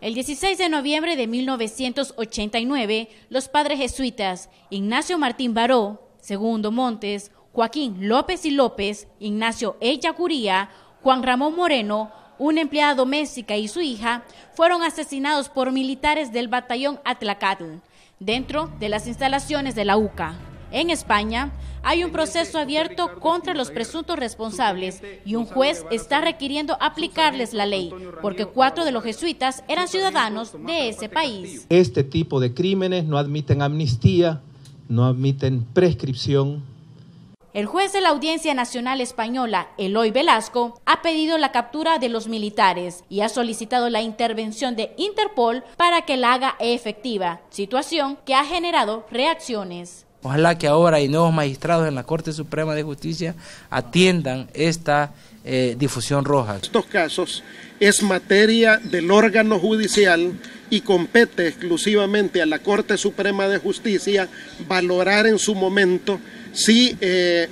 El 16 de noviembre de 1989, los padres jesuitas Ignacio Martín Baró, Segundo Montes, Joaquín López y López, Ignacio Ella Curía, Juan Ramón Moreno, una empleada doméstica y su hija, fueron asesinados por militares del batallón Atlacatl, dentro de las instalaciones de la UCA. En España, hay un proceso abierto contra los presuntos responsables y un juez está requiriendo aplicarles la ley, porque cuatro de los jesuitas eran ciudadanos de ese país. Este tipo de crímenes no admiten amnistía, no admiten prescripción, el juez de la Audiencia Nacional Española, Eloy Velasco, ha pedido la captura de los militares y ha solicitado la intervención de Interpol para que la haga efectiva, situación que ha generado reacciones. Ojalá que ahora hay nuevos magistrados en la Corte Suprema de Justicia atiendan esta eh, difusión roja. Estos casos es materia del órgano judicial y compete exclusivamente a la Corte Suprema de Justicia valorar en su momento si eh,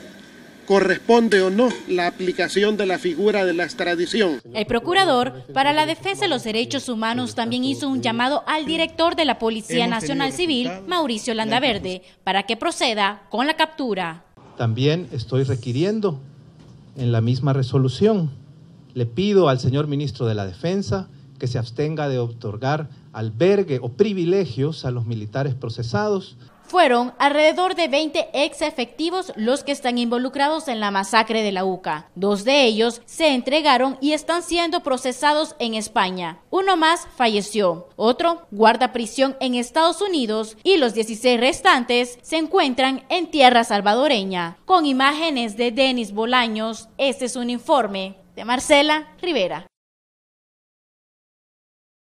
corresponde o no la aplicación de la figura de la extradición. El procurador para la defensa de los derechos humanos también hizo un llamado al director de la Policía Nacional Civil, Mauricio Landaverde, para que proceda con la captura. También estoy requiriendo en la misma resolución, le pido al señor ministro de la Defensa que se abstenga de otorgar albergue o privilegios a los militares procesados. Fueron alrededor de 20 ex efectivos los que están involucrados en la masacre de la UCA. Dos de ellos se entregaron y están siendo procesados en España. Uno más falleció, otro guarda prisión en Estados Unidos y los 16 restantes se encuentran en tierra salvadoreña. Con imágenes de Denis Bolaños, este es un informe de Marcela Rivera.